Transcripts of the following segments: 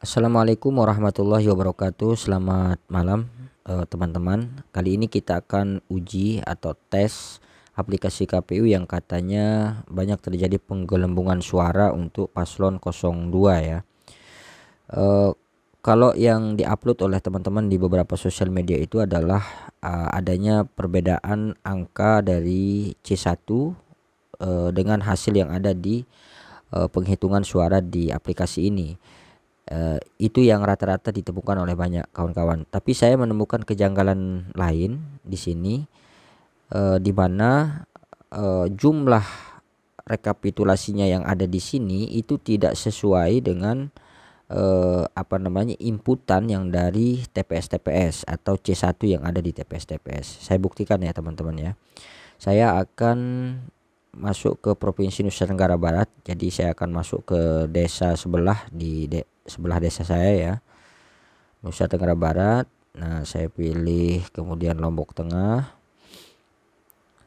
Assalamualaikum warahmatullahi wabarakatuh. Selamat malam eh, teman-teman. Eh, Kali ini kita akan uji atau tes aplikasi KPU yang katanya banyak terjadi penggelembungan suara untuk paslon 02 ya. Eh, kalau yang diupload oleh teman-teman di beberapa sosial media itu adalah eh, adanya perbedaan angka dari C1 eh, dengan hasil yang ada di eh, penghitungan suara di aplikasi ini Eh, itu yang rata-rata ditemukan oleh banyak kawan-kawan. Tapi saya menemukan kejanggalan lain di sini, e, di mana e, jumlah rekapitulasinya yang ada di sini itu tidak sesuai dengan e, apa namanya inputan yang dari TPS TPS atau C1 yang ada di TPS TPS. Saya buktikan ya teman-teman ya. Saya akan masuk ke provinsi Nusa Tenggara Barat. Jadi saya akan masuk ke desa sebelah di de, sebelah desa saya ya Nusa Tenggara Barat nah saya pilih kemudian Lombok Tengah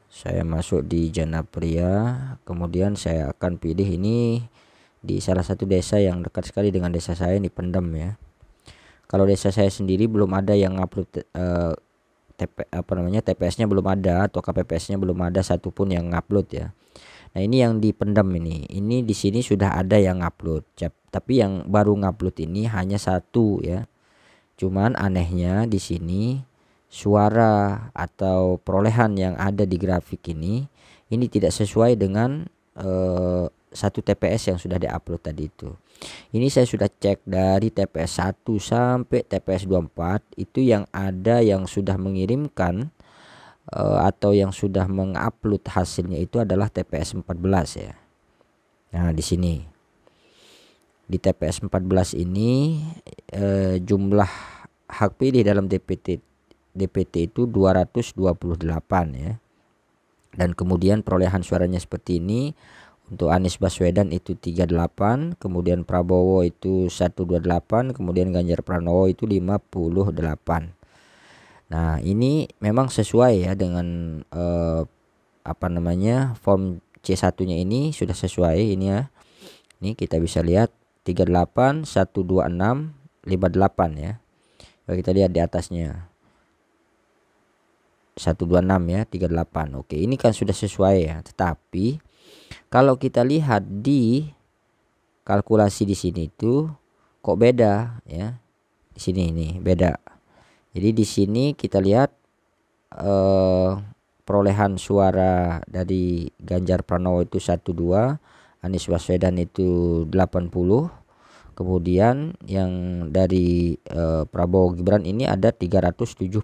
saya masuk di Jana Pria kemudian saya akan pilih ini di salah satu desa yang dekat sekali dengan desa saya ini Pendem ya kalau desa saya sendiri belum ada yang upload uh, TP apa namanya TPS-nya belum ada atau KPPS-nya belum ada satupun yang upload ya Nah ini yang dipendam ini. Ini di sini sudah ada yang upload. Tapi yang baru ngupload ini hanya satu ya. Cuman anehnya di sini suara atau perolehan yang ada di grafik ini ini tidak sesuai dengan eh, satu TPS yang sudah diupload tadi itu. Ini saya sudah cek dari TPS 1 sampai TPS 24 itu yang ada yang sudah mengirimkan Eh, atau yang sudah mengupload hasilnya itu adalah TPS 14 ya. Nah, di sini di TPS 14 ini eh, jumlah hak pilih dalam DPT DPT itu 228 ya. Dan kemudian perolehan suaranya seperti ini untuk Anies Baswedan itu 38, kemudian Prabowo itu 128, kemudian Ganjar Pranowo itu 58. Nah, ini memang sesuai ya dengan eh, apa namanya? form C1-nya ini sudah sesuai ini ya. Ini kita bisa lihat 38 126 58 ya. Kalau kita lihat di atasnya. 126 ya, 38. Oke, ini kan sudah sesuai ya. Tetapi kalau kita lihat di kalkulasi di sini itu kok beda ya. Di sini ini beda jadi di sini kita lihat eh, perolehan suara dari Ganjar Pranowo itu 12, Anies Baswedan itu 80. Kemudian yang dari eh, Prabowo Gibran ini ada 378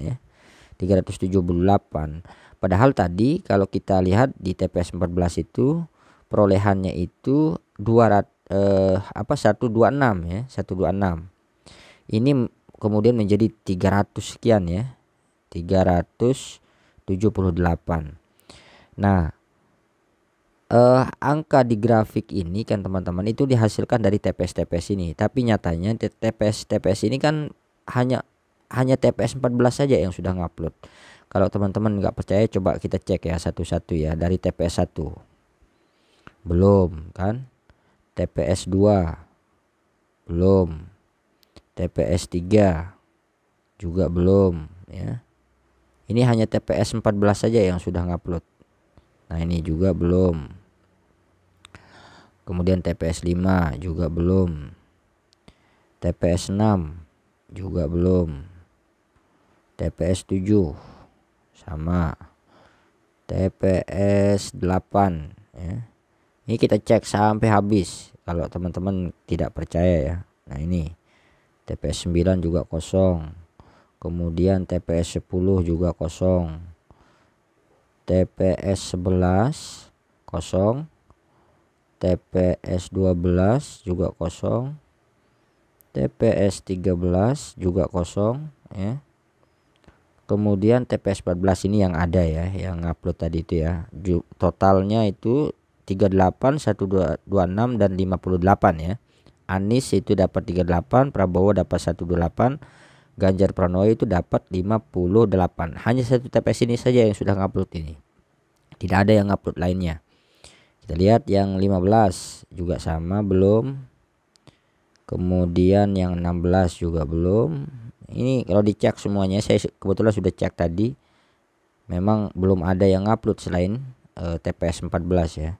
ya. 378. Padahal tadi kalau kita lihat di TPS 14 itu perolehannya itu 200 eh, apa 126 ya, 126. Ini kemudian menjadi 300 sekian ya 378 nah eh, angka di grafik ini kan teman-teman itu dihasilkan dari TPS-TPS ini tapi nyatanya TPS-TPS ini kan hanya hanya TPS 14 saja yang sudah ngupload kalau teman-teman nggak percaya coba kita cek ya satu-satu ya dari TPS 1 belum kan TPS 2 belum TPS 3 juga belum ya. Ini hanya TPS 14 saja yang sudah ngupload. Nah, ini juga belum. Kemudian TPS 5 juga belum. TPS 6 juga belum. TPS 7 sama. TPS 8 ya. Ini kita cek sampai habis kalau teman-teman tidak percaya ya. Nah, ini TPS 9 juga kosong kemudian TPS 10 juga kosong TPS 11 kosong TPS 12 juga kosong TPS 13 juga kosong ya kemudian TPS 14 ini yang ada ya yang upload tadi itu ya totalnya itu 38 126 dan 58 ya Anies itu dapat 38, Prabowo dapat 128, Ganjar Pranowo itu dapat 58. Hanya satu TPS ini saja yang sudah ngupload ini. Tidak ada yang ngupload lainnya. Kita lihat yang 15 juga sama belum. Kemudian yang 16 juga belum. Ini kalau dicek semuanya saya kebetulan sudah cek tadi. Memang belum ada yang ngupload selain uh, TPS 14 ya.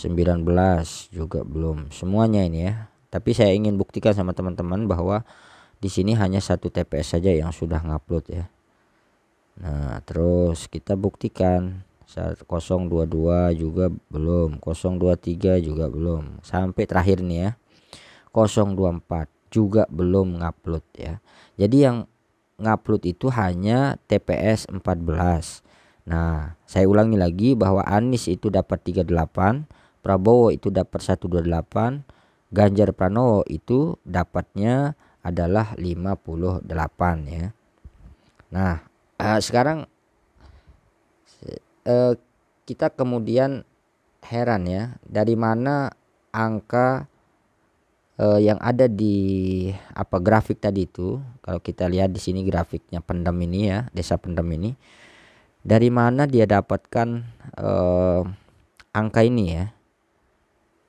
19 juga belum semuanya ini ya tapi saya ingin buktikan sama teman-teman bahwa di sini hanya satu TPS saja yang sudah ngupload ya nah terus kita buktikan 022 juga belum 023 juga belum sampai terakhir nih ya 024 juga belum ngupload ya jadi yang ngupload itu hanya TPS 14 Nah saya ulangi lagi bahwa Anis itu dapat 38 Prabowo itu dapat 128, Ganjar Pranowo itu dapatnya adalah 58 ya. Nah, eh, sekarang eh, eh, kita kemudian heran ya, dari mana angka eh, yang ada di apa grafik tadi itu, kalau kita lihat di sini grafiknya pendem ini ya, desa pendem ini. Dari mana dia dapatkan eh, angka ini ya?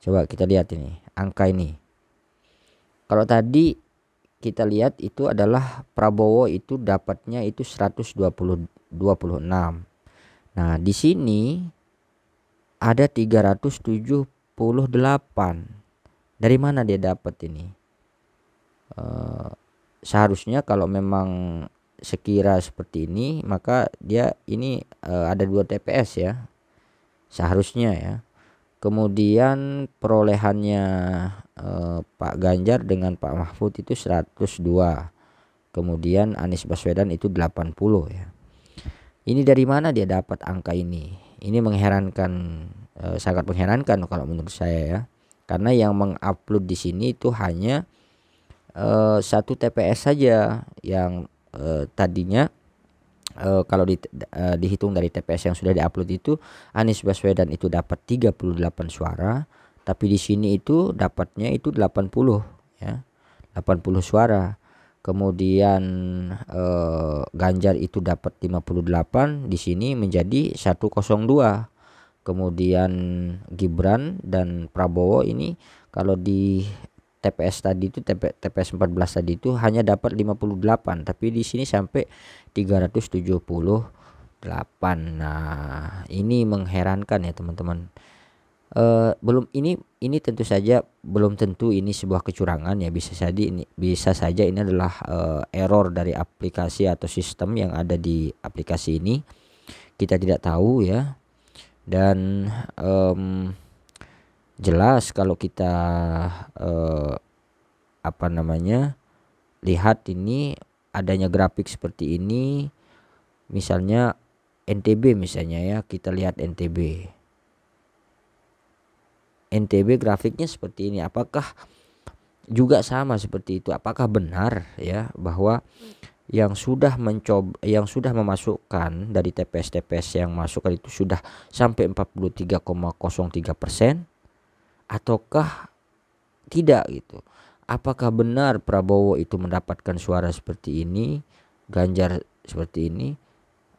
Coba kita lihat ini, angka ini. Kalau tadi kita lihat itu adalah Prabowo itu dapatnya itu 126. Nah, di sini ada 378. Dari mana dia dapat ini? Eh, seharusnya kalau memang sekira seperti ini maka dia ini eh, ada dua TPS ya seharusnya ya kemudian perolehannya eh, Pak Ganjar dengan Pak Mahfud itu 102 kemudian Anies Baswedan itu 80 ya ini dari mana dia dapat angka ini ini mengherankan eh, sangat mengherankan kalau menurut saya ya karena yang mengupload di sini itu hanya eh, satu TPS saja yang eh, tadinya uh, kalau di, uh, dihitung dari TPS yang sudah diupload itu Anies Baswedan itu dapat 38 suara, tapi di sini itu dapatnya itu 80 ya. 80 suara. Kemudian uh, Ganjar itu dapat 58 di sini menjadi 102. Kemudian Gibran dan Prabowo ini kalau di TPS tadi itu TPS 14 tadi itu hanya dapat 58 tapi di sini sampai 378 nah ini mengherankan ya teman-teman uh, belum ini ini tentu saja belum tentu ini sebuah kecurangan ya bisa saja ini bisa saja ini adalah uh, error dari aplikasi atau sistem yang ada di aplikasi ini kita tidak tahu ya dan um, jelas kalau kita eh, apa namanya lihat ini adanya grafik seperti ini misalnya NTB misalnya ya kita lihat NTB NTB grafiknya seperti ini apakah juga sama seperti itu apakah benar ya bahwa yang sudah mencoba yang sudah memasukkan dari TPS-TPS yang masukkan itu sudah sampai 43,03 persen ataukah tidak gitu. Apakah benar Prabowo itu mendapatkan suara seperti ini, Ganjar seperti ini,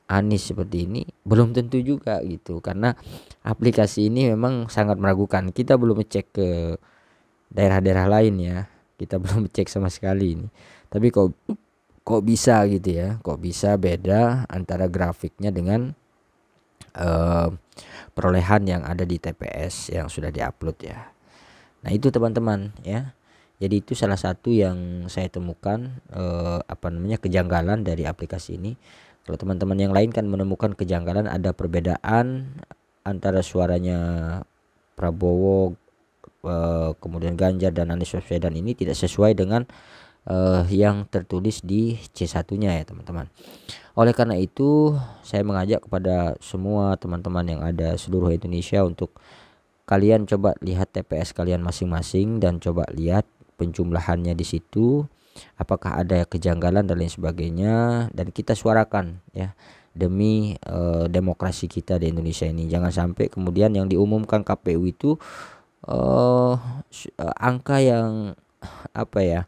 Anies seperti ini? Belum tentu juga gitu karena aplikasi ini memang sangat meragukan. Kita belum cek ke daerah-daerah lain ya. Kita belum cek sama sekali ini. Tapi kok kok bisa gitu ya? Kok bisa beda antara grafiknya dengan Eh, perolehan yang ada di TPS yang sudah diupload ya. Nah itu teman-teman ya. Jadi itu salah satu yang saya temukan eh, apa namanya kejanggalan dari aplikasi ini. Kalau teman-teman yang lain kan menemukan kejanggalan ada perbedaan antara suaranya Prabowo eh, kemudian Ganjar dan Anies Baswedan ini tidak sesuai dengan uh, yang tertulis di C1-nya ya teman-teman. Oleh karena itu, saya mengajak kepada semua teman-teman yang ada seluruh Indonesia untuk kalian coba lihat TPS kalian masing-masing dan coba lihat penjumlahannya di situ, apakah ada kejanggalan dan lain sebagainya dan kita suarakan ya demi uh, demokrasi kita di Indonesia ini. Jangan sampai kemudian yang diumumkan KPU itu uh, angka yang apa ya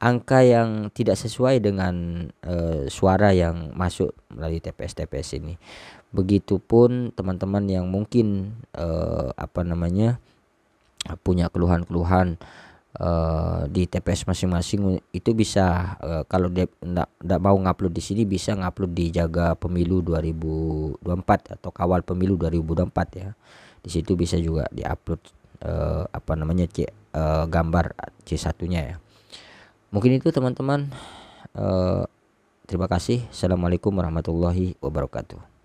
angka yang tidak sesuai dengan uh, suara yang masuk melalui TPS-TPS ini. Begitupun teman-teman yang mungkin uh, apa namanya punya keluhan-keluhan uh, di TPS masing-masing itu bisa uh, kalau dia tidak mau ngupload di sini bisa ngupload di jaga pemilu 2024 atau kawal pemilu 2024 ya. Di situ bisa juga diupload uh, apa namanya C uh, gambar C1-nya ya. Mungkin itu teman-teman uh, terima kasih. Assalamualaikum warahmatullahi wabarakatuh.